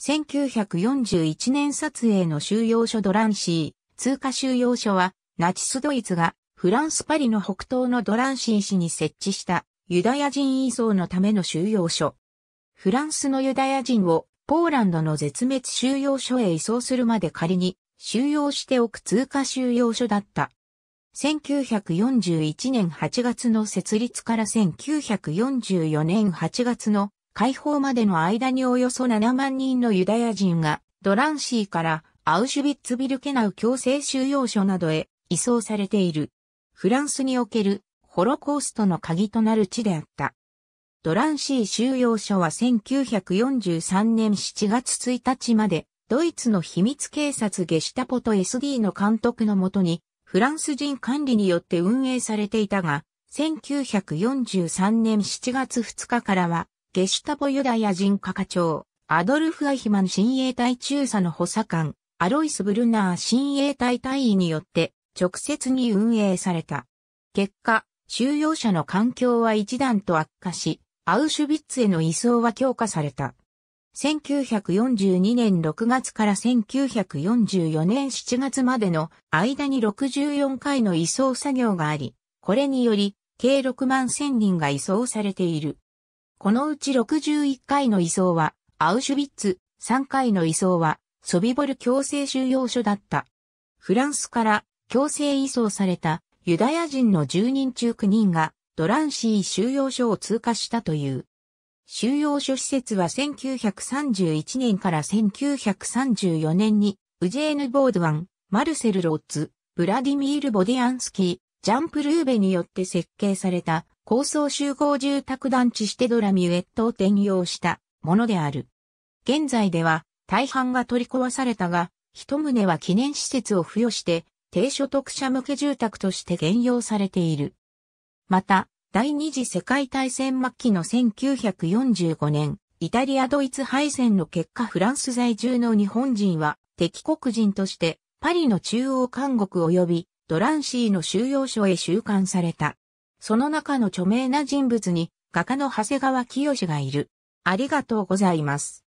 1941年撮影の収容所ドランシー、通過収容所は、ナチスドイツがフランスパリの北東のドランシー市に設置したユダヤ人移送のための収容所。フランスのユダヤ人をポーランドの絶滅収容所へ移送するまで仮に収容しておく通過収容所だった。1941年8月の設立から1944年8月の解放までの間におよそ7万人のユダヤ人がドランシーからアウシュビッツビルケナウ強制収容所などへ移送されている。フランスにおけるホロコーストの鍵となる地であった。ドランシー収容所は1943年7月1日までドイツの秘密警察ゲシタポと SD の監督のもとにフランス人管理によって運営されていたが、1943年7月2日からはゲシュタボユダヤ人課課長、アドルフ・アイヒマン親衛隊中佐の補佐官、アロイス・ブルナー親衛隊隊員によって直接に運営された。結果、収容者の環境は一段と悪化し、アウシュビッツへの移送は強化された。1942年6月から1944年7月までの間に64回の移送作業があり、これにより、計6万1000人が移送されている。このうち61回の移送は、アウシュビッツ、3回の移送は、ソビボル強制収容所だった。フランスから強制移送されたユダヤ人の10人中9人がドランシー収容所を通過したという。収容所施設は1931年から1934年にウジェーヌ・ボードワン、マルセル・ロッツ、ブラディミール・ボディアンスキー、ジャンプルーベによって設計された高層集合住宅団地してドラミュエットを転用したものである。現在では大半が取り壊されたが、一棟は記念施設を付与して低所得者向け住宅として現用されている。また、第二次世界大戦末期の1945年、イタリア・ドイツ敗戦の結果フランス在住の日本人は敵国人としてパリの中央監獄及びドランシーの収容所へ収監された。その中の著名な人物に画家の長谷川清がいる。ありがとうございます。